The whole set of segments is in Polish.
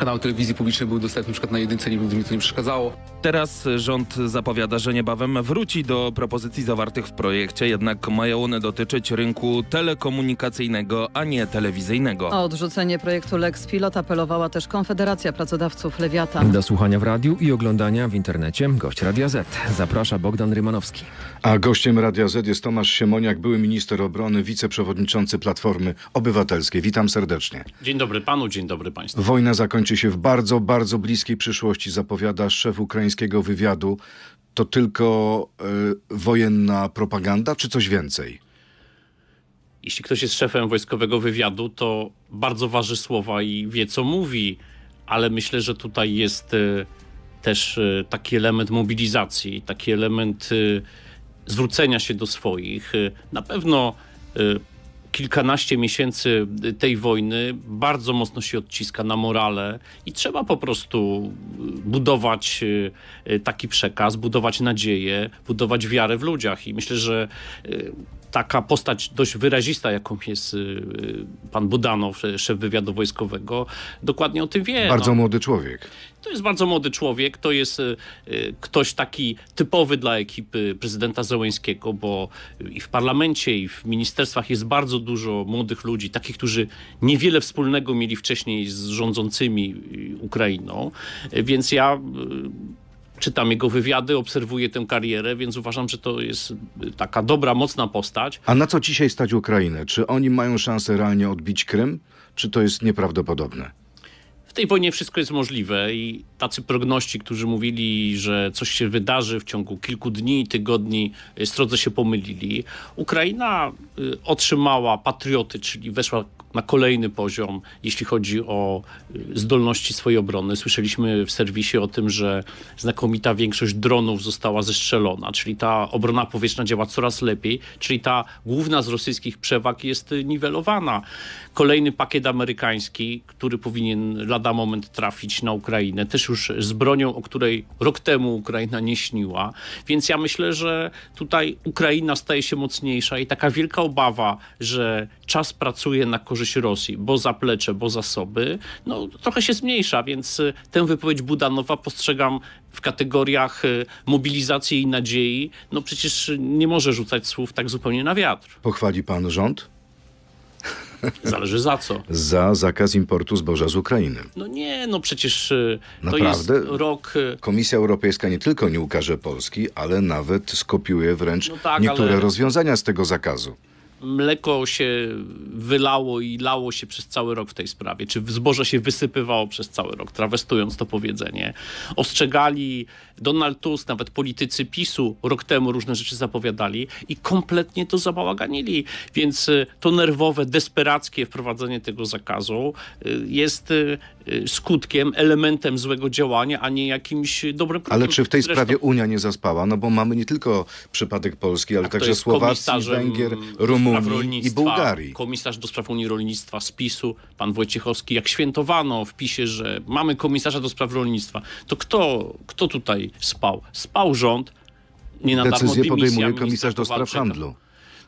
kanał telewizji publicznej był dostępny np. na, na jedynce, nigdy mi to nie przeszkadzało. Teraz rząd zapowiada, że niebawem wróci do propozycji zawartych w projekcie, jednak mają one dotyczyć rynku telekomunikacyjnego, a nie telewizyjnego. O odrzucenie projektu Lex Pilot apelowała też Konfederacja Pracodawców Lewiata. Do słuchania w radiu i oglądania w internecie gość Radia Z. Zaprasza Bogdan Rymanowski. A gościem Radia Z jest Tomasz Siemoniak, były minister obrony, wiceprzewodniczący Platformy Obywatelskiej. Witam serdecznie. Dzień dobry panu, dzień dobry państwu. Wojna zakończyła skończy się w bardzo, bardzo bliskiej przyszłości, zapowiada szef ukraińskiego wywiadu, to tylko y, wojenna propaganda, czy coś więcej? Jeśli ktoś jest szefem wojskowego wywiadu, to bardzo waży słowa i wie, co mówi, ale myślę, że tutaj jest y, też y, taki element mobilizacji, taki element zwrócenia się do swoich. Na pewno kilkanaście miesięcy tej wojny bardzo mocno się odciska na morale i trzeba po prostu budować e, taki przekaz, budować nadzieję, budować wiarę w ludziach. I myślę, że e, taka postać dość wyrazista, jaką jest y, y, pan Budanow, e, szef wywiadu wojskowego, dokładnie o tym wie. Bardzo no. młody człowiek. To jest bardzo młody człowiek, to jest y, ktoś taki typowy dla ekipy prezydenta Zełęńskiego, bo i w parlamencie, i w ministerstwach jest bardzo dużo młodych ludzi, takich, którzy niewiele wspólnego mieli wcześniej z rządzącymi Ukrainą, e, więc ja czytam jego wywiady, obserwuję tę karierę, więc uważam, że to jest y, taka dobra, mocna postać. A na co dzisiaj stać Ukrainę? Czy oni mają szansę realnie odbić Krym? Czy to jest nieprawdopodobne? W tej wojnie wszystko jest możliwe i tacy progności, którzy mówili, że coś się wydarzy w ciągu kilku dni, tygodni, y, srodze się pomylili. Ukraina y, otrzymała patrioty, czyli weszła ma kolejny poziom, jeśli chodzi o y, zdolności swojej obrony. Słyszeliśmy w serwisie o tym, że znakomita większość dronów została zestrzelona, czyli ta obrona powietrzna działa coraz lepiej, czyli ta główna z rosyjskich przewag jest y, niwelowana. Kolejny pakiet amerykański, który powinien lada moment trafić na Ukrainę, też już z bronią, o której rok temu Ukraina nie śniła. Więc ja myślę, że tutaj Ukraina staje się mocniejsza i taka wielka obawa, że czas pracuje na korzyść korzyść Rosji, bo zaplecze, bo zasoby, no trochę się zmniejsza, więc y, tę wypowiedź Budanowa postrzegam w kategoriach y, mobilizacji i nadziei. No przecież y, nie może rzucać słów tak zupełnie na wiatr. Pochwali pan rząd? Zależy za co. Za zakaz importu zboża z Ukrainy. No nie, no przecież Naprawdę? to jest rok... Komisja Europejska nie tylko nie ukaże Polski, ale nawet skopiuje wręcz no tak, niektóre ale... rozwiązania z tego zakazu mleko się wylało i lało się przez cały rok w tej sprawie, czy zboże się wysypywało przez cały rok, trawestując to powiedzenie. Ostrzegali Donald Tusk, nawet politycy PiSu rok temu różne rzeczy zapowiadali i kompletnie to zabałaganili. Więc y, to nerwowe, desperackie wprowadzenie tego zakazu y, jest y, skutkiem, elementem złego działania, a nie jakimś dobrym Ale czy w tej Zresztą... sprawie Unia nie zaspała? No bo mamy nie tylko przypadek Polski, ale tak, także Słowacji, Węgier, Rumunii, Rumunii i Bułgarii. Komisarz do spraw Unii Rolnictwa z PiSu, pan Wojciechowski, jak świętowano w PiSie, że mamy komisarza do spraw rolnictwa, to kto, kto tutaj spał? Spał rząd, nie na Decyzję darmo podejmuje komisarz do spraw handlu.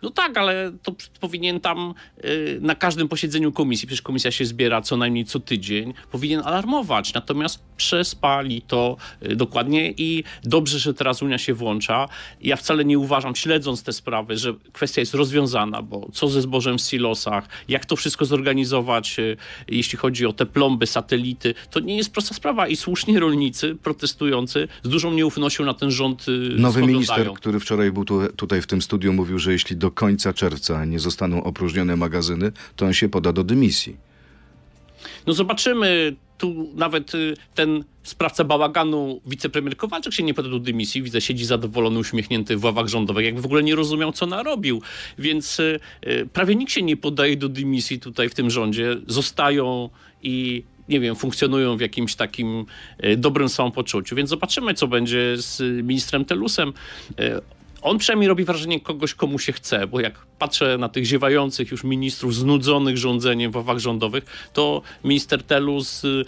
No tak, ale to powinien tam y, na każdym posiedzeniu komisji, przecież komisja się zbiera co najmniej co tydzień, powinien alarmować. Natomiast przespali to y, dokładnie i dobrze, że teraz Unia się włącza. Ja wcale nie uważam, śledząc te sprawy, że kwestia jest rozwiązana, bo co ze zbożem w silosach, jak to wszystko zorganizować, y, jeśli chodzi o te plomby, satelity, to nie jest prosta sprawa i słusznie rolnicy protestujący z dużą nieufnością na ten rząd Nowy minister, który wczoraj był tu, tutaj w tym studiu, mówił, że jeśli do końca czerwca nie zostaną opróżnione magazyny, to on się poda do dymisji. No zobaczymy. Tu nawet y, ten sprawca bałaganu, wicepremier Kowalczyk się nie poda do dymisji. Widzę, siedzi zadowolony, uśmiechnięty w ławach rządowych, jakby w ogóle nie rozumiał, co narobił. Więc y, y, prawie nikt się nie podaje do dymisji tutaj w tym rządzie. Zostają i nie wiem, funkcjonują w jakimś takim dobrym samopoczuciu. Więc zobaczymy, co będzie z ministrem Telusem on przynajmniej robi wrażenie kogoś, komu się chce, bo jak patrzę na tych ziewających już ministrów znudzonych rządzeniem w ławach rządowych, to minister Telus y,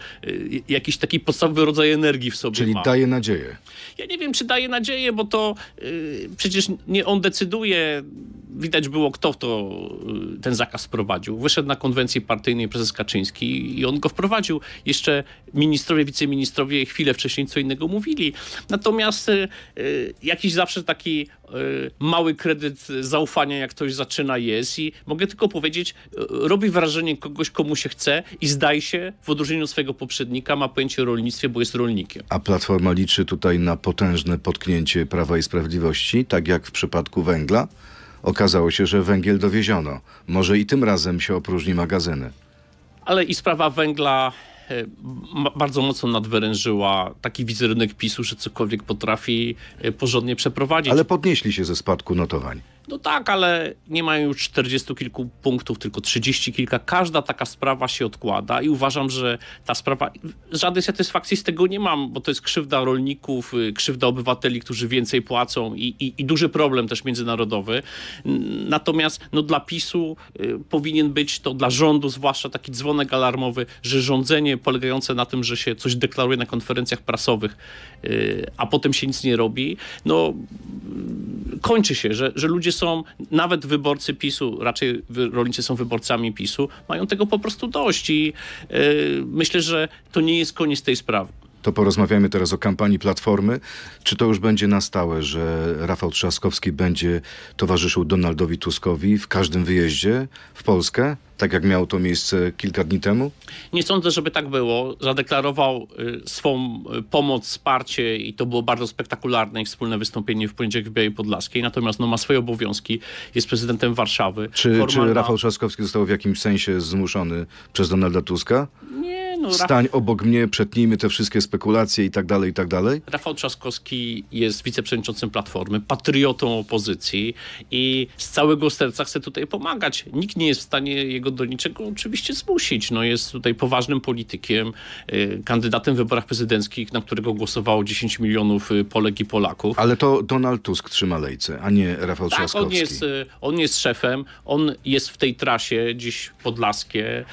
jakiś taki podstawowy rodzaj energii w sobie Czyli ma. daje nadzieję. Ja nie wiem, czy daje nadzieję, bo to y, przecież nie on decyduje. Widać było, kto w to y, ten zakaz wprowadził. Wyszedł na konwencji partyjnej prezes Kaczyński i on go wprowadził. Jeszcze ministrowie, wiceministrowie chwilę wcześniej co innego mówili. Natomiast jakiś zawsze taki mały kredyt zaufania, jak ktoś za zaczyna, jest i mogę tylko powiedzieć, e, robi wrażenie kogoś, komu się chce i zdaje się, w odróżnieniu od swojego poprzednika, ma pojęcie o rolnictwie, bo jest rolnikiem. A Platforma liczy tutaj na potężne potknięcie Prawa i Sprawiedliwości, tak jak w przypadku węgla? Okazało się, że węgiel dowieziono. Może i tym razem się opróżni magazyny. Ale i sprawa węgla e, bardzo mocno nadwyrężyła taki wizerunek PiSu, że cokolwiek potrafi e, porządnie przeprowadzić. Ale podnieśli się ze spadku notowań. No tak, ale nie mają już 40 kilku punktów, tylko 30 kilka. Każda taka sprawa się odkłada i uważam, że ta sprawa, żadnej satysfakcji z tego nie mam, bo to jest krzywda rolników, y, krzywda obywateli, którzy więcej płacą i, i, i duży problem też międzynarodowy. Natomiast no, dla PiSu y, powinien być to dla rządu zwłaszcza taki dzwonek alarmowy, że rządzenie polegające na tym, że się coś deklaruje na konferencjach prasowych, y, a potem się nic nie robi, no kończy się, że, że ludzie są, nawet wyborcy PiSu, raczej rolnicy są wyborcami PiSu, mają tego po prostu dość i yy, myślę, że to nie jest koniec tej sprawy to porozmawiamy teraz o kampanii Platformy. Czy to już będzie na stałe, że Rafał Trzaskowski będzie towarzyszył Donaldowi Tuskowi w każdym wyjeździe w Polskę? tak jak miało to miejsce kilka dni temu? Nie sądzę, żeby tak było. Zadeklarował y, swą y, pomoc, wsparcie i to było bardzo spektakularne i wspólne wystąpienie w poniedziałek w Białej Podlaskiej. Natomiast no, ma swoje obowiązki, jest prezydentem Warszawy. Czy, Formalna... czy Rafał Trzaskowski został w jakimś sensie zmuszony przez Donalda Tuska? Nie, no, Stań obok mnie, przetnijmy te wszystkie spekulacje i tak dalej, i tak dalej. Rafał Trzaskowski jest wiceprzewodniczącym Platformy, patriotą opozycji i z całego serca chce tutaj pomagać. Nikt nie jest w stanie jego do niczego oczywiście zmusić. No, jest tutaj poważnym politykiem, y, kandydatem w wyborach prezydenckich, na którego głosowało 10 milionów y, Polek i Polaków. Ale to Donald Tusk trzyma lejce, a nie Rafał tak, Trzaskowski. On jest, y, on jest szefem, on jest w tej trasie dziś podlaskie,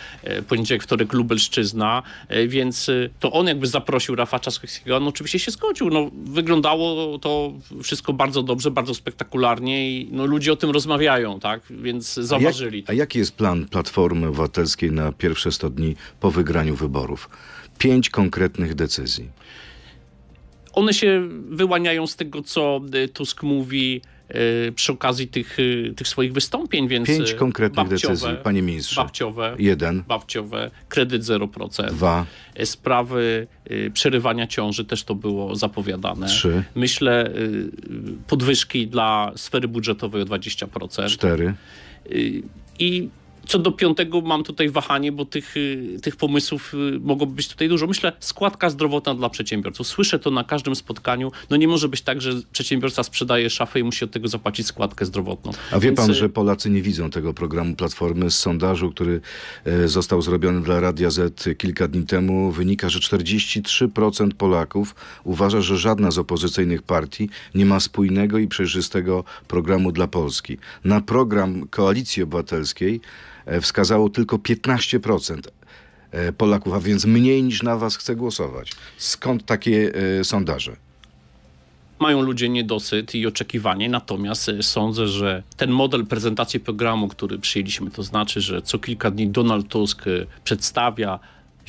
poniedziałek, wtorek Lubelszczyzna, E, więc e, to on jakby zaprosił Rafa Czaskowskiego, on oczywiście się zgodził. No, wyglądało to wszystko bardzo dobrze, bardzo spektakularnie i no, ludzie o tym rozmawiają, tak? Więc zauważyli. A, jak, a jaki jest plan Platformy Obywatelskiej na pierwsze 100 dni po wygraniu wyborów? Pięć konkretnych decyzji one się wyłaniają z tego, co e, Tusk mówi e, przy okazji tych, e, tych swoich wystąpień, więc... Pięć konkretnych decyzji, panie ministrze. Babciowe. Jeden. Babciowe. Kredyt 0%. Dwa. Sprawy przerywania ciąży też to było zapowiadane. Trzy. Myślę podwyżki dla sfery budżetowej o 20%. Cztery. I co do piątego mam tutaj wahanie, bo tych, y, tych pomysłów y, mogłoby być tutaj dużo. Myślę, składka zdrowotna dla przedsiębiorców. Słyszę to na każdym spotkaniu. No nie może być tak, że przedsiębiorca sprzedaje szafę i musi od tego zapłacić składkę zdrowotną. A wie Więc... pan, y, że Polacy nie widzą tego programu Platformy z sondażu, który e, został zrobiony dla Radia Z kilka dni temu. Wynika, że 43% Polaków uważa, że żadna z opozycyjnych partii nie ma spójnego i przejrzystego programu dla Polski. Na program Koalicji Obywatelskiej E, wskazało tylko 15%. E, Polaków, a więc mniej niż na was chce głosować. Skąd takie e, sondaże? mają ludzie niedosyt i oczekiwanie, natomiast sądzę, że ten model prezentacji programu, który przyjęliśmy, to znaczy, że co kilka dni Donald Tusk przedstawia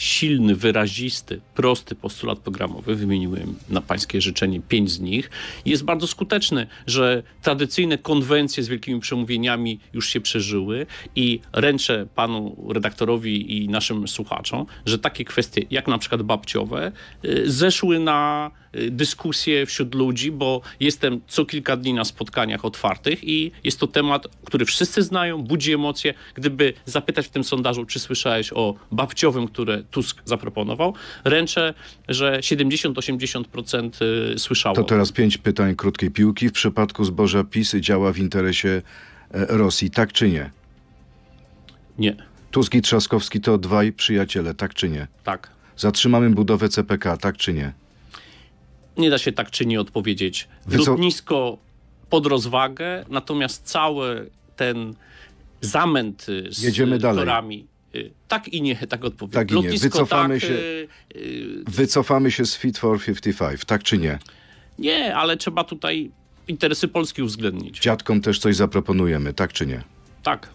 silny, wyrazisty, prosty postulat programowy, wymieniłem na pańskie życzenie pięć z nich, jest bardzo skuteczny, że tradycyjne konwencje z wielkimi przemówieniami już się przeżyły i ręczę panu redaktorowi i naszym słuchaczom, że takie kwestie jak na przykład babciowe y, zeszły na Y, dyskusje wśród ludzi, bo jestem co kilka dni na spotkaniach otwartych i jest to temat, który wszyscy znają, budzi emocje. Gdyby zapytać w tym sondażu, czy słyszałeś o babciowym, które Tusk zaproponował, ręczę, że 70-80% y, słyszało. To teraz pięć pytań krótkiej piłki. W przypadku zboża PiS działa w interesie e, Rosji, tak czy nie? Nie. Tusk i Trzaskowski to dwaj przyjaciele, tak czy nie? Tak. Zatrzymamy budowę CPK, tak czy nie? nie da się tak czy nie odpowiedzieć. Lotnisko pod rozwagę, natomiast cały ten zamęt y, z Jedziemy dalej. Y, tak i nie, tak odpowiem. Tak i nie. wycofamy, tak, się, y, wycofamy się z Fit for 55, tak czy nie? Nie, ale trzeba tutaj interesy Polski uwzględnić. Dziadkom też coś zaproponujemy, tak czy nie? Tak.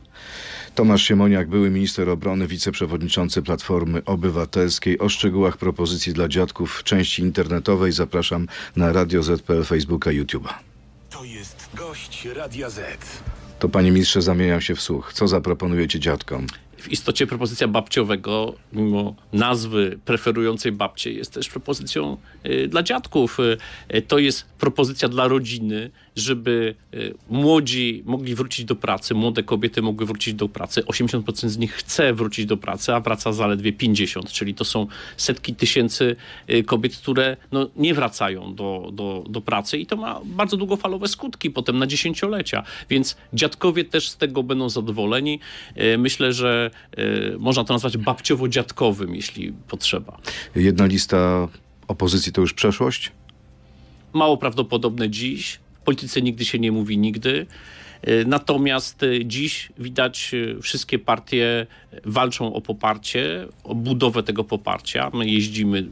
Tomasz Siemoniak, były minister obrony, wiceprzewodniczący Platformy Obywatelskiej. O szczegółach propozycji dla dziadków w części internetowej zapraszam na Radio Z.pl, Facebooka, YouTube'a. To jest gość Radia Z. To panie ministrze, zamieniam się w słuch. Co zaproponujecie dziadkom? w istocie propozycja babciowego, mimo nazwy preferującej babcie, jest też propozycją y, dla dziadków. Y, y, to jest propozycja dla rodziny, żeby młodzi mogli wrócić do pracy, młode kobiety mogły wrócić do pracy. 80% z nich chce wrócić do pracy, a wraca zaledwie 50, czyli to są setki tysięcy kobiet, które no, nie wracają do, do, do pracy i to ma bardzo długofalowe skutki potem na dziesięciolecia. Więc dziadkowie też z tego będą zadowoleni. Myślę, że E, można to nazwać babciowo-dziadkowym, jeśli potrzeba. Jedna lista opozycji to już przeszłość? Mało prawdopodobne dziś. W polityce nigdy się nie mówi nigdy. E, natomiast e, dziś widać, wszystkie partie walczą o poparcie, o budowę tego poparcia. My jeździmy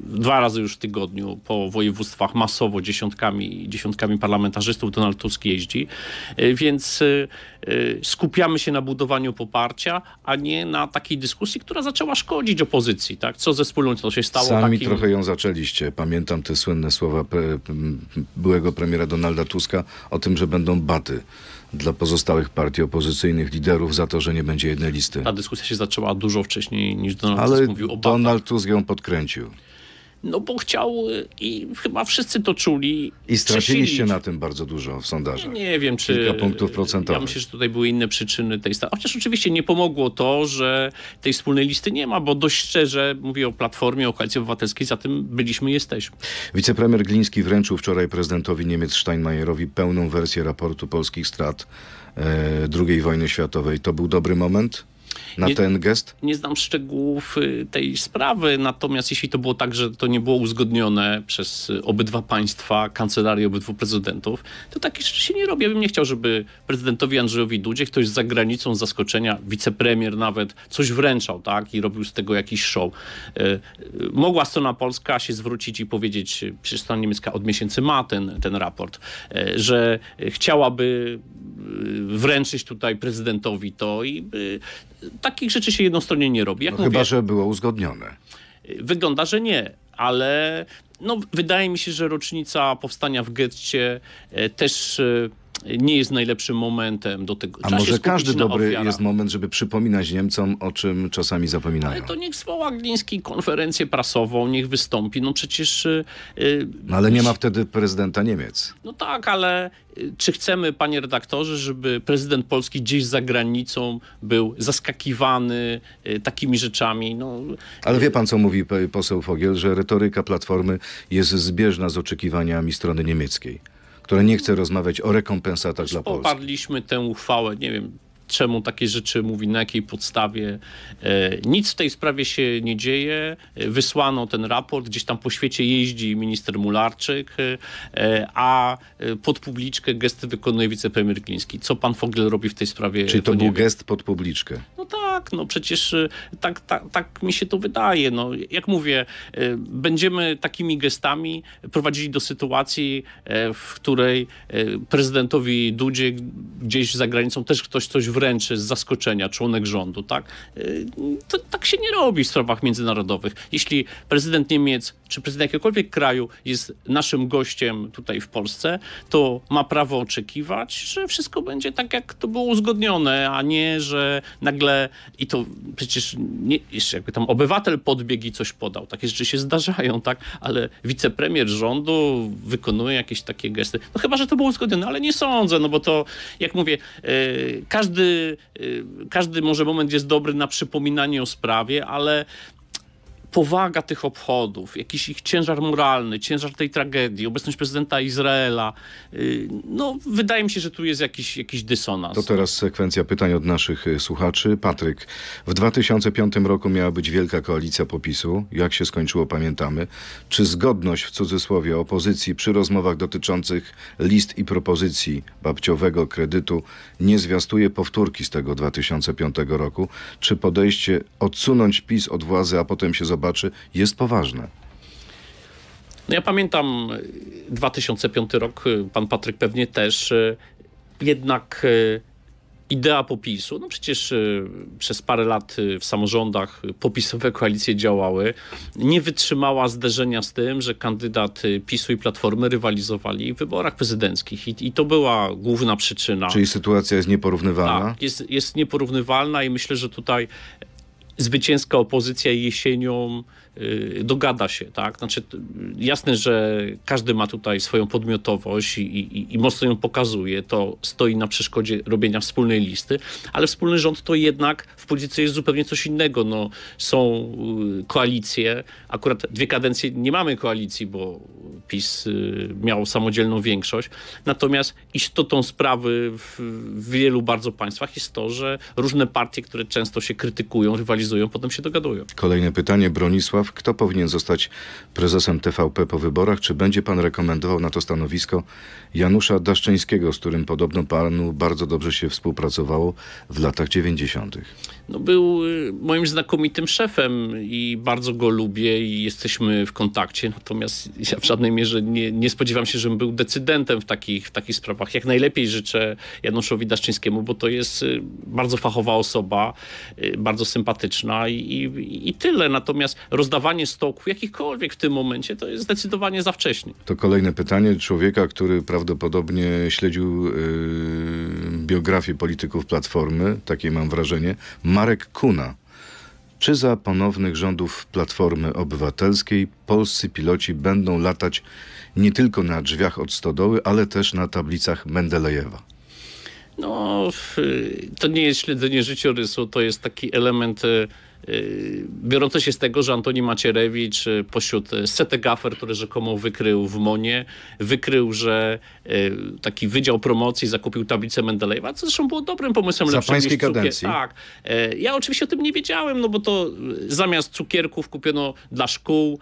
dwa razy już w tygodniu po województwach masowo dziesiątkami, dziesiątkami parlamentarzystów Donald Tusk jeździ, e, więc e, e, skupiamy się na budowaniu poparcia, a nie na takiej dyskusji, która zaczęła szkodzić opozycji, tak? Co ze wspólnotą się stało? Sami takim... trochę ją zaczęliście. Pamiętam te słynne słowa pre... byłego premiera Donalda Tuska o tym, że będą baty dla pozostałych partii opozycyjnych liderów za to, że nie będzie jednej listy. Ta dyskusja się zaczęła dużo wcześniej niż Donald Ale Tusk mówił o batach. Donald Tusk ją podkręcił no bo chciał y, i chyba wszyscy to czuli. I straciliście na tym bardzo dużo w sondażach. Nie, nie wiem, czy... Kilka punktów procentowych. Ja myślę, że tutaj były inne przyczyny tej straty. Chociaż oczywiście nie pomogło to, że tej wspólnej listy nie ma, bo dość szczerze, mówię o Platformie, o Koalicji Obywatelskiej, za tym byliśmy, jesteśmy. Wicepremier Gliński wręczył wczoraj prezydentowi Niemiec Steinmeierowi pełną wersję raportu polskich strat e, II wojny światowej. To był dobry moment? na nie, ten gest? Nie znam szczegółów y, tej sprawy, natomiast jeśli to było tak, że to nie było uzgodnione przez y, obydwa państwa, kancelarii obydwu prezydentów, to takich rzeczy się nie robi. Ja bym nie chciał, żeby prezydentowi Andrzejowi Dudzie ktoś z zagranicą zaskoczenia, wicepremier nawet, coś wręczał tak i robił z tego jakiś show. Y, mogła strona polska się zwrócić i powiedzieć, przecież strona niemiecka od miesięcy ma ten, ten raport, że chciałaby wręczyć tutaj prezydentowi to i by takich rzeczy się jednostronnie nie robi. Jak no, mówię, chyba, że było uzgodnione. Y, wygląda, że nie, ale no, wydaje mi się, że rocznica powstania w getcie y, też y, nie jest najlepszym momentem do tego. A może każdy dobry jest moment, żeby przypominać Niemcom, o czym czasami zapominają. Ale to niech zwoła Gliński konferencję prasową, niech wystąpi. No przecież... Y, y, no ale nie ma wtedy prezydenta Niemiec. No tak, ale y, czy chcemy, panie redaktorze, żeby prezydent Polski gdzieś za granicą był zaskakiwany takimi rzeczami? No, Ale wie pan, co mówi poseł Fogiel, że retoryka Platformy jest zbieżna z oczekiwaniami strony niemieckiej które nie chce rozmawiać o rekompensatach dla Polski. Poparliśmy tę uchwałę, nie wiem, czemu takie rzeczy mówi, na jakiej podstawie. E, nic w tej sprawie się nie dzieje. E, wysłano ten raport, gdzieś tam po świecie jeździ minister Mularczyk, e, a pod publiczkę gesty wykonuje wicepremier Gliński. Co pan Fogel robi w tej sprawie? Czy to, to był gest pod publiczkę? tak, no przecież y, tak, tak, tak mi się to wydaje. No, jak mówię, y, będziemy takimi gestami prowadzili do sytuacji, y, w której prezydentowi Dudzie gdzieś za granicą też ktoś coś wręczy z zaskoczenia, członek rządu, tak? To, tak się nie robi w sprawach międzynarodowych. Jeśli prezydent Niemiec czy prezydent jakiegokolwiek kraju jest naszym gościem tutaj w Polsce, to ma prawo oczekiwać, że wszystko będzie tak, jak to było uzgodnione, a nie, że nagle i to przecież nie, jest jakby tam obywatel podbiegł i coś podał. Takie rzeczy się zdarzają, tak? Ale wicepremier rządu wykonuje jakieś takie gesty. No chyba, że to było uzgodnione, ale nie sądzę, no bo to, jak mówię, e, każdy, e, każdy może moment jest dobry na przypominanie o sprawie, ale powaga tych obchodów, jakiś ich ciężar moralny, ciężar tej tragedii, obecność prezydenta Izraela. Y, no, wydaje mi się, że tu jest jakiś, jakiś dysonans. To teraz sekwencja pytań od naszych y, słuchaczy. Patryk, w 2005 roku miała być wielka koalicja popisu. Jak się skończyło, pamiętamy. Czy zgodność w cudzysłowie opozycji przy rozmowach dotyczących list i propozycji babciowego kredytu nie zwiastuje powtórki z tego 2005 roku? Czy podejście odsunąć PiS od władzy, a potem się zobaczyć zobaczy, jest poważne. No ja pamiętam 2005 y, rok, y, pan Patryk pewnie też, y, jednak idea popisu, no przecież przez parę lat w samorządach popisowe koalicje działały, nie wytrzymała zderzenia z tym, że kandydat PiSu i Platformy rywalizowali w wyborach prezydenckich i, i to była główna przyczyna. Czyli sytuacja jest nieporównywalna? Tak, jest, jest nieporównywalna i myślę, że tutaj zwycięska opozycja jesienią Y, dogada się, tak? Znaczy, jasne, że każdy ma tutaj swoją podmiotowość i, i, i, mocno ją pokazuje, to stoi na przeszkodzie robienia wspólnej listy, ale wspólny rząd to jednak w polityce jest zupełnie coś innego. No, są y, koalicje, akurat dwie kadencje nie mamy koalicji, bo PiS y, miał samodzielną większość, natomiast istotą sprawy w, w wielu bardzo państwach jest to, że różne partie, które często się krytykują, rywalizują, potem się dogadują. Kolejne pytanie, Bronisław spraw, kto powinien zostać prezesem TVP po wyborach. Czy będzie pan rekomendował na to stanowisko Janusza Daszczyńskiego, z którym podobno panu bardzo dobrze się współpracowało w latach 90.? no był y, moim znakomitym szefem i bardzo go lubię i jesteśmy w kontakcie. Natomiast ja w żadnej mierze nie, nie spodziewam się, żebym był decydentem w takich, w takich sprawach. Jak najlepiej życzę Januszowi Daszczyńskiemu, bo to jest y, bardzo fachowa osoba, y, bardzo sympatyczna i, i, i tyle. Natomiast rozdawanie stoków jakichkolwiek w tym momencie to jest zdecydowanie za wcześnie. To kolejne pytanie człowieka, który prawdopodobnie śledził yy, biografię polityków Platformy, takie mam wrażenie Marek Kuna. Czy za ponownych rządów Platformy Obywatelskiej polscy piloci będą latać nie tylko na drzwiach od stodoły, ale też na tablicach Mendelejewa? No, y, to nie jest śledzenie życiorysu, to jest taki element y, Y, biorące się z tego, że Antoni Macierewicz y, pośród y, setek afer, które rzekomo wykrył w Monie, wykrył, że taki Wydział Promocji zakupił tablicę Mendelejewa, co zresztą było dobrym pomysłem. Za pańskiej kadencji. Tak. E, ja oczywiście o tym nie wiedziałem, no bo to zamiast cukierków kupiono dla szkół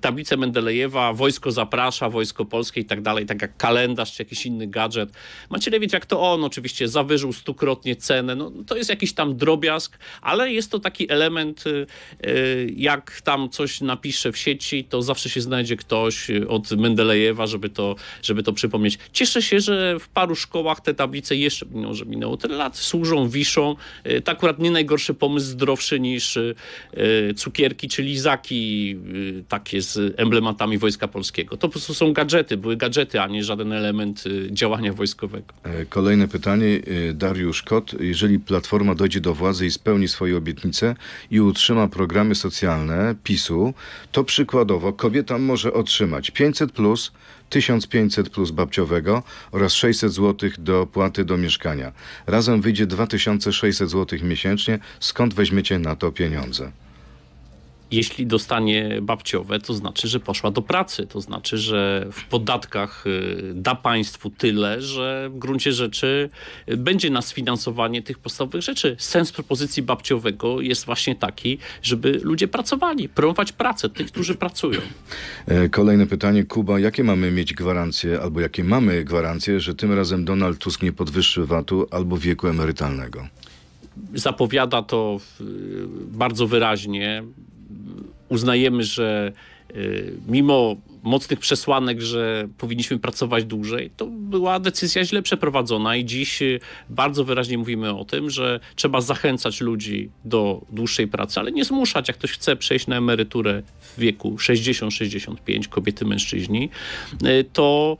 tablicę Mendelejewa, Wojsko Zaprasza, Wojsko Polskie i tak dalej, tak jak kalendarz czy jakiś inny gadżet. Macierewicz, jak to on oczywiście zawyżył stukrotnie cenę, no to jest jakiś tam drobiazg, ale jest to taki element element, y, y, jak tam coś napiszę w sieci, to zawsze się znajdzie ktoś y, od Mendelejewa, żeby to, żeby to przypomnieć. Cieszę się, że w paru szkołach te tablice jeszcze, mimo że minęło tyle lat, służą, wiszą. To akurat nie najgorszy pomysł, zdrowszy niż cukierki czy lizaki takie z emblematami Wojska Polskiego. To po prostu są gadżety, były gadżety, a nie żaden element działania wojskowego. E, kolejne pytanie, e, Dariusz Kot. Jeżeli Platforma dojdzie do władzy i spełni swoje obietnice, i utrzyma programy socjalne PiSu, to przykładowo kobieta może otrzymać 500 plus, 1500 plus babciowego oraz 600 zł do płaty do mieszkania. Razem wyjdzie 2600 zł miesięcznie. Skąd weźmiecie na to pieniądze? jeśli dostanie babciowe, to znaczy, że poszła do pracy. To znaczy, że w podatkach y, da państwu tyle, że w gruncie rzeczy y, będzie na sfinansowanie tych podstawowych rzeczy. Sens propozycji babciowego jest właśnie taki, żeby ludzie pracowali, promować pracę tych, którzy pracują. E, kolejne pytanie, Kuba. Jakie mamy mieć gwarancje, albo jakie mamy gwarancje, że tym razem Donald Tusk nie podwyższy VAT-u albo wieku emerytalnego? zapowiada to y, bardzo wyraźnie uznajemy, że e, mimo mocnych przesłanek, że powinniśmy pracować dłużej, to była decyzja źle przeprowadzona i dziś e, bardzo wyraźnie mówimy o tym, że trzeba zachęcać ludzi do dłuższej pracy, ale nie zmuszać, jak ktoś chce przejść na emeryturę w wieku 60-65, kobiety, mężczyźni, e, to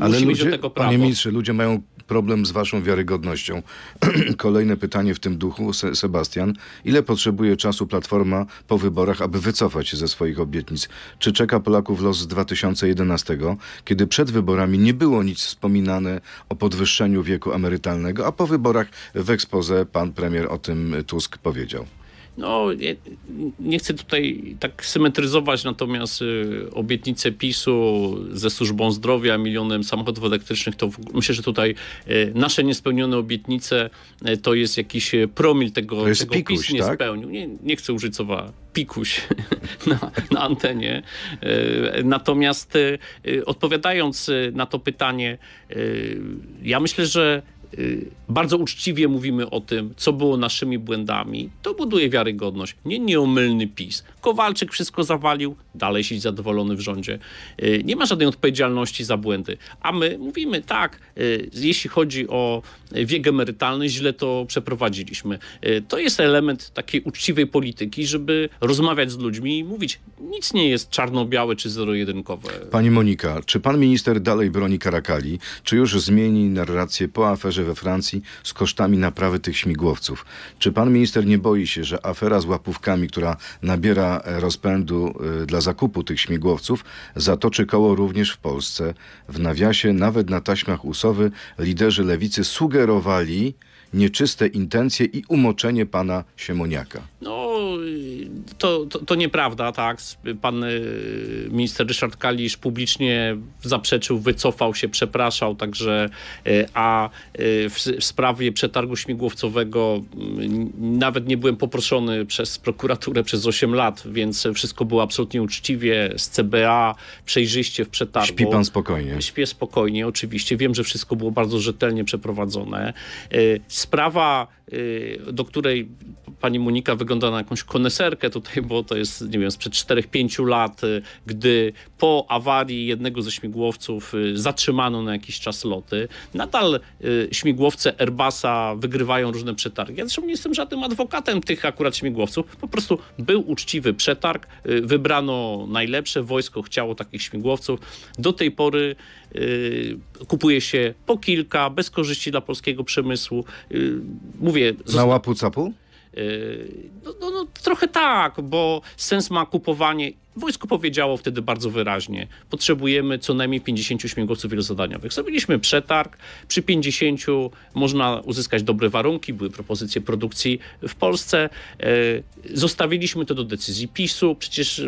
ale musi ludzie, mieć do tego prawo. Panie ministrze, ludzie mają problem z waszą wiarygodnością. Kolejne pytanie w tym duchu, Se Sebastian. Ile potrzebuje czasu Platforma po wyborach, aby wycofać się ze swoich obietnic? Czy czeka Polaków los z 2011, kiedy przed wyborami nie było nic wspominane o podwyższeniu wieku emerytalnego, a po wyborach w ekspoze pan premier o tym Tusk powiedział? No, nie chcę tutaj tak symetryzować, natomiast y, obietnice PiSu ze służbą zdrowia, milionem samochodów elektrycznych, to myślę, że tutaj y, nasze niespełnione obietnice y, to jest jakiś promil tego, to jest tego pikuś, PiS nie tak? spełnił. Nie, nie chcę użyć słowa pikuś na, na, antenie. Natomiast odpowiadając na to pytanie, ja myślę, że Y, bardzo uczciwie mówimy o tym, co było naszymi błędami, to buduje wiarygodność. Nie nieomylny PiS. Kowalczyk wszystko zawalił, dalej siedzi zadowolony w rządzie. Y, nie ma żadnej odpowiedzialności za błędy. A my mówimy tak, y, jeśli chodzi o wiek emerytalny, źle to przeprowadziliśmy. Y, to jest element takiej uczciwej polityki, żeby rozmawiać z ludźmi i mówić, nic nie jest czarno-białe czy zero-jedynkowe. Pani Monika, czy pan minister dalej broni Karakali? Czy już zmieni narrację po aferze we Francji z kosztami naprawy tych śmigłowców? Czy pan minister nie boi się, że afera z łapówkami, która nabiera rozpędu, y, dla zakupu tych śmigłowców zatoczy koło również w Polsce. W nawiasie, nawet na taśmach usowy, liderzy lewicy sugerowali, nieczyste intencje i umoczenie pana Siemoniaka. No, to, to, to nieprawda, tak. Pan y, minister Ryszard Kalisz publicznie zaprzeczył, wycofał się, przepraszał, także y, a y, w, w sprawie przetargu śmigłowcowego nawet nie byłem poproszony przez prokuraturę przez 8 lat, więc wszystko było absolutnie uczciwie z CBA, przejrzyście w przetargu. Śpi pan spokojnie. Śpię spokojnie, oczywiście. Wiem, że wszystko było bardzo rzetelnie przeprowadzone. Sprawa, y, do której pani Monika wygląda na jakąś koneserkę tutaj, bo to jest, nie wiem, sprzed 4-5 lat, y, gdy po awarii jednego ze śmigłowców y, zatrzymano na jakiś czas loty. Nadal śmigłowce Airbusa wygrywają różne przetargi. Ja zresztą nie jestem żadnym adwokatem tych akurat śmigłowców. Po prostu był uczciwy przetarg, wybrano najlepsze, wojsko chciało takich śmigłowców. Do tej pory kupuje się po kilka, bez korzyści dla polskiego przemysłu. Y, mówię... Na łapu capu? Y, no, no, no, trochę tak, bo sens ma kupowanie. Wojsko powiedziało wtedy bardzo wyraźnie: potrzebujemy co najmniej 50 śmigłowców wielozadaniowych. Zrobiliśmy przetarg. Przy 50 można uzyskać dobre warunki, były propozycje produkcji w Polsce. Y, zostawiliśmy to do decyzji PiSu. Przecież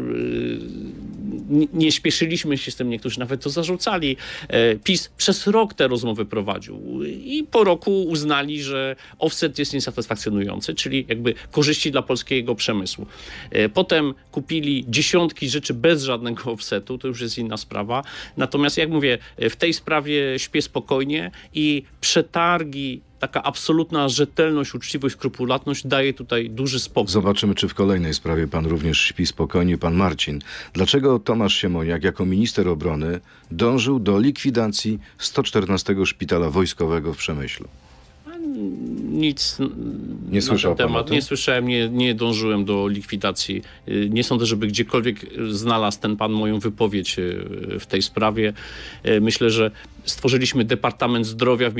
nie śpieszyliśmy się z tym, niektórzy nawet to zarzucali. E, PiS przez rok te rozmowy prowadził i po roku uznali, że offset jest niesatysfakcjonujący, czyli jakby korzyści dla polskiego przemysłu. E, potem kupili dziesiątki rzeczy bez żadnego offsetu, to już jest inna sprawa. Natomiast jak mówię, w tej sprawie śpię spokojnie i przetargi taka absolutna rzetelność, uczciwość, skrupulatność daje tutaj duży spokój. Zobaczymy, czy w kolejnej sprawie pan również śpi spokojnie, pan Marcin. Dlaczego Tomasz Siemoniak jako minister obrony dążył do likwidacji 114 Szpitala Wojskowego w Przemyślu? nic nie na ten temat. Nie słyszałem, nie, nie dążyłem do likwidacji. Y, nie sądzę, żeby gdziekolwiek y, znalazł ten pan moją wypowiedź y, w tej sprawie. Myślę, że stworzyliśmy Departament Zdrowia w,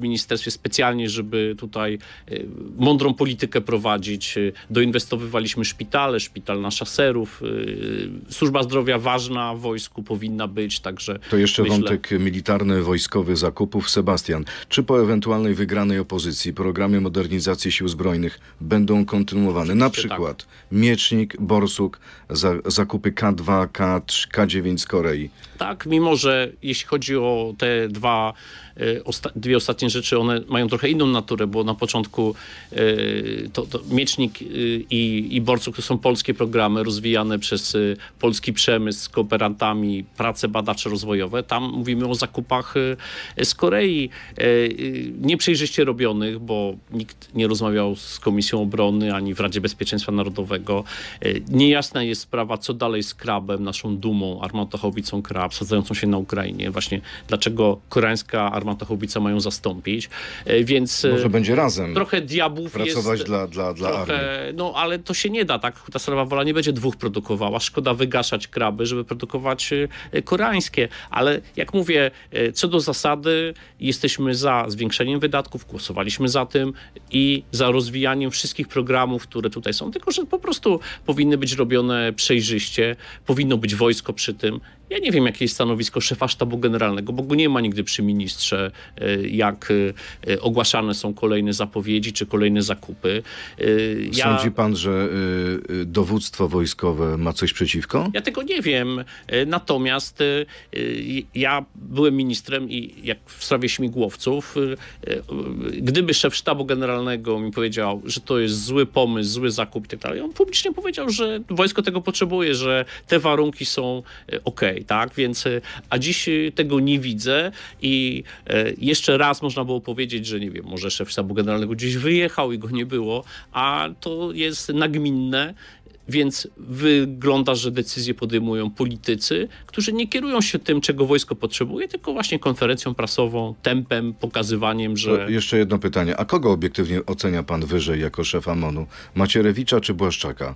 ministerstwie specjalnie, żeby tutaj e, mądrą politykę prowadzić. E, doinwestowywaliśmy szpitale, szpital na szaserów. E, służba zdrowia ważna w wojsku powinna być, także... To jeszcze myślę... wątek militarny, wojskowy, zakupów. Sebastian, czy po ewentualnej wygranej opozycji programy modernizacji sił zbrojnych będą kontynuowane? na tak. przykład tak. Miecznik, Borsuk, za zakupy K2, K3, K9 z Korei. Tak, mimo że jeśli chodzi o te dwa E, osta dwie ostatnie rzeczy, one mają trochę inną naturę, bo na początku e, to, to Miecznik e, i, i borców to są polskie programy rozwijane przez polski przemysł z kooperantami, prace badacze rozwojowe. Tam mówimy o zakupach z Korei, nieprzejrzyście robionych, bo nikt nie rozmawiał z Komisją Obrony ani w Radzie Bezpieczeństwa Narodowego. Niejasna jest sprawa, co dalej z Krabem, naszą dumą, armatochowicą Krab, sadzającą się na Ukrainie. Właśnie dlaczego koreańska armata armatochłubica mają zastąpić, e, więc... E, Może będzie razem trochę diabłów pracować jest, dla, dla, dla trochę, armii. No ale to się nie da, tak? Ta Salowa Wola nie będzie dwóch produkowała. Szkoda wygaszać kraby, żeby produkować e, koreańskie. Ale jak mówię, co do zasady, jesteśmy za zwiększeniem wydatków, głosowaliśmy za tym i za rozwijaniem wszystkich programów, które tutaj są, tylko że po prostu powinny być robione przejrzyście, powinno być wojsko przy tym ja nie wiem, jakie jest stanowisko szefa sztabu generalnego, bo go nie ma nigdy przy ministrze, e, jak e, ogłaszane są kolejne zapowiedzi czy kolejne zakupy. E, ja... Sądzi pan, że dowództwo wojskowe ma coś przeciwko? Ja tego nie wiem. Natomiast ja byłem ministrem i jak w sprawie śmigłowców, gdyby szef sztabu generalnego mi powiedział, że to jest zły pomysł, zły zakup i tak dalej, on publicznie powiedział, że wojsko tego potrzebuje, że te warunki są ok tak? Więc, e, a dziś e, tego nie widzę i e, jeszcze raz można było powiedzieć, że nie wiem, może szef sztabu generalnego gdzieś wyjechał i go nie było, a to jest nagminne więc wygląda, że decyzje podejmują politycy, którzy nie kierują się tym, czego wojsko potrzebuje, tylko właśnie konferencją prasową, tempem, pokazywaniem, że... To jeszcze jedno pytanie. A kogo obiektywnie ocenia pan wyżej jako szefa monu, Macierewicza czy Błaszczaka?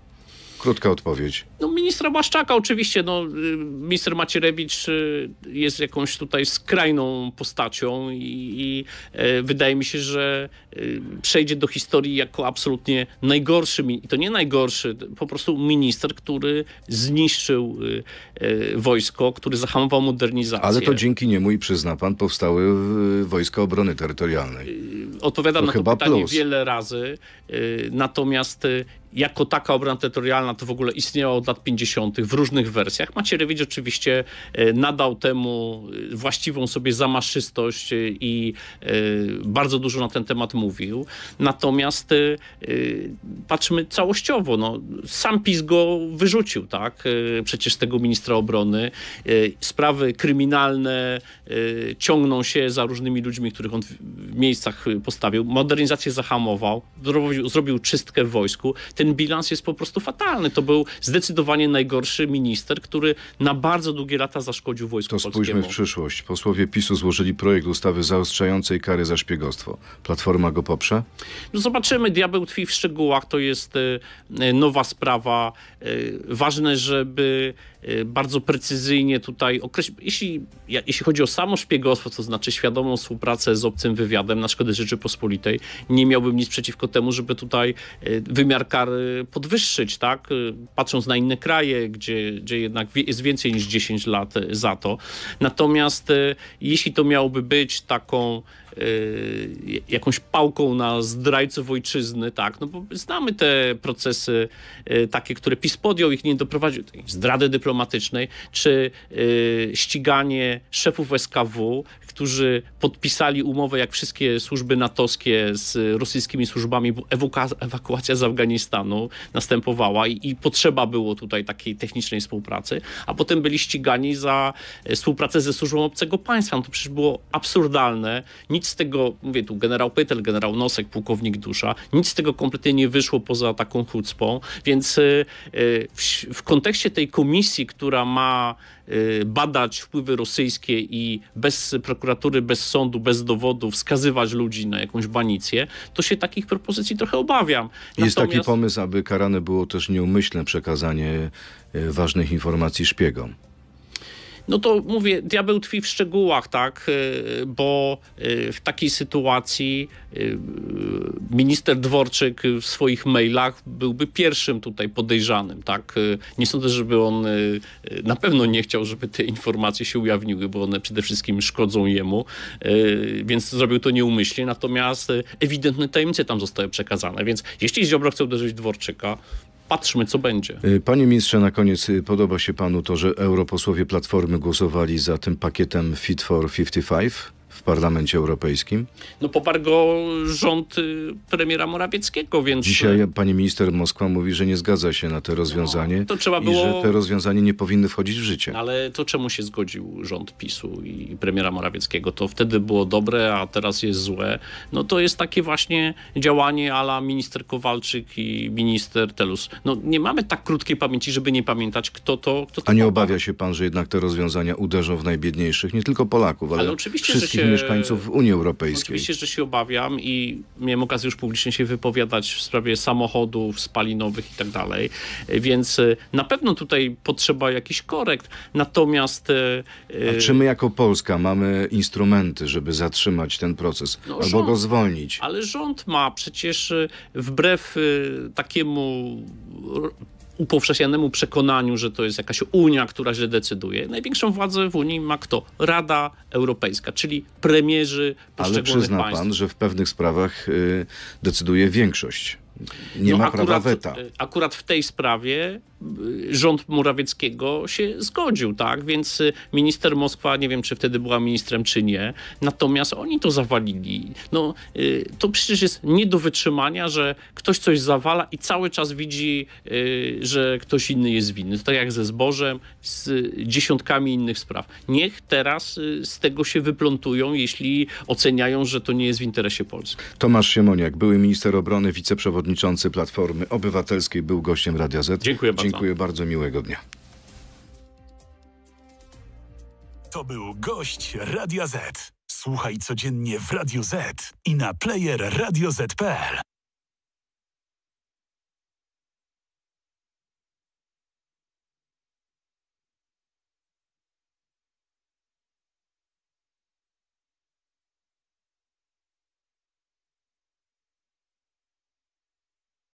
Krótka odpowiedź. No, ministra Błaszczaka oczywiście. No, y, minister Macierewicz y, jest jakąś tutaj skrajną postacią i, i e, wydaje mi się, że y, przejdzie do historii jako absolutnie najgorszy, i to nie najgorszy, po prostu minister, który zniszczył e, wojsko, który zahamował modernizację. Ale to dzięki niemu i przyzna pan, powstały Wojska Obrony Terytorialnej odpowiadam to na to pytanie plus. wiele razy. Y, natomiast y, jako taka obrona terytorialna to w ogóle istniała od lat 50. w różnych wersjach. Macierewicz oczywiście y, nadał temu właściwą sobie zamaszystość i bardzo dużo na ten temat mówił. Natomiast patrzmy całościowo. No, sam PiS go wyrzucił, tak? Przecież tego ministra obrony. Sprawy kryminalne ciągną się za różnymi ludźmi, których on w miejscach postawił, modernizację zahamował, zrobił, zrobił czystkę w wojsku. Ten bilans jest po prostu fatalny. To był zdecydowanie najgorszy minister, który na bardzo długie lata zaszkodził wojsku To spójrzmy polskiemu. w przyszłość. Posłowie PiSu złożyli projekt ustawy zaostrzającej kary za szpiegostwo. Platforma go poprze? No zobaczymy. Diabeł tkwi w szczegółach. To jest e, e, nowa sprawa. E, ważne, żeby Y, bardzo precyzyjnie tutaj określić. Jeśli, jeśli chodzi o samo szpiegostwo, to znaczy świadomą współpracę z obcym wywiadem na szkodę Rzeczypospolitej, nie miałbym nic przeciwko temu, żeby tutaj y, wymiar kary podwyższyć, tak? Y, patrząc na inne kraje, gdzie, gdzie jednak jest więcej niż 10 lat za to. Natomiast jeśli to miałoby być taką Y, jakąś pałką na zdrajców ojczyzny, tak, no bo znamy te procesy y, takie, które PiS podjął, ich nie doprowadził do zdrady dyplomatycznej, czy y, ściganie szefów SKW, którzy podpisali umowę, jak wszystkie służby natowskie z rosyjskimi służbami, bo ewakuacja z Afganistanu następowała i, i potrzeba było tutaj takiej technicznej współpracy, a potem byli ścigani za e, współpracę ze służbą obcego państwa. No to przecież było absurdalne. Nic z tego, mówię tu generał Pytel, generał Nosek, pułkownik Dusza, nic z tego kompletnie nie wyszło poza taką chucpą, więc e, e, w, w kontekście tej komisji, która ma Y, badać wpływy rosyjskie i bez prokuratury, bez sądu, bez dowodów wskazywać ludzi na jakąś banicję, to się takich propozycji trochę obawiam. Jest taki pomysł, aby karane było też nieumyślne przekazanie y, ważnych informacji szpiegom. No to mówię, diabeł tkwi w szczegółach, tak, y, bo y, w takiej sytuacji y, minister Dworczyk w swoich mailach byłby pierwszym tutaj podejrzanym, tak. Nie sądzę, żeby on na pewno nie chciał, żeby te informacje się ujawniły, bo one przede wszystkim szkodzą jemu, więc zrobił to nieumyślnie, natomiast ewidentne tajemnice tam zostały przekazane, więc jeśli Ziobro chce uderzyć Dworczyka, patrzmy, co będzie. Y, panie ministrze, na koniec y, podoba się panu to, że europosłowie Platformy głosowali za tym pakietem Fit for 55? w Parlamencie Europejskim? No poparł go rząd y, premiera Morawieckiego, więc... Dzisiaj y, pani minister Moskwa mówi, że nie zgadza się na to rozwiązanie no, to trzeba było... i że te rozwiązanie nie powinny wchodzić w życie. Ale to czemu się zgodził rząd PiSu i premiera Morawieckiego? To wtedy było dobre, a teraz jest złe. No to jest takie właśnie działanie ala minister Kowalczyk i minister Telus. No nie mamy tak krótkiej pamięci, żeby nie pamiętać, kto to... Kto to a nie obawia się pan, że jednak te rozwiązania uderzą w najbiedniejszych, nie tylko Polaków, ale, ale oczywiście, wszystkich że się mieszkańców Unii Europejskiej. Oczywiście, że się obawiam i miałem okazję już publicznie się wypowiadać w sprawie samochodów spalinowych i tak dalej, więc e, na pewno tutaj potrzeba jakiś korekt. Natomiast... E, e, A czy my jako Polska mamy instrumenty, żeby zatrzymać ten proces no, albo rząd, go zwolnić? Ale rząd ma przecież wbrew takiemu powszechnemu przekonaniu, że to jest jakaś Unia, która źle decyduje. Największą władzę w Unii ma kto? Rada Europejska, czyli premierzy poszczególnych państw. Ale przyzna państw. pan, że w pewnych sprawach y, decyduje większość. Nie no ma akurat, prawa weta. Y, akurat w tej sprawie rząd Murawieckiego się zgodził, tak? Więc y, minister Moskwa, nie wiem czy wtedy była ministrem czy nie, natomiast oni to zawalili. No, y, to przecież jest nie do wytrzymania, że ktoś coś zawala i cały czas widzi, y, że ktoś inny jest winny. To tak jak ze zbożem, z dziesiątkami innych spraw. Niech teraz z tego się wyplątują, jeśli oceniają, że to nie jest w interesie Polski. Tomasz Siemoniak, były minister obrony, wiceprzewodniczący Platformy Obywatelskiej, był gościem Radia Z. Dziękuję bardzo. Dziękuję bardzo, miłego dnia. To był gość Radia Z. Słuchaj codziennie w Radio Z i na player radioz.pl.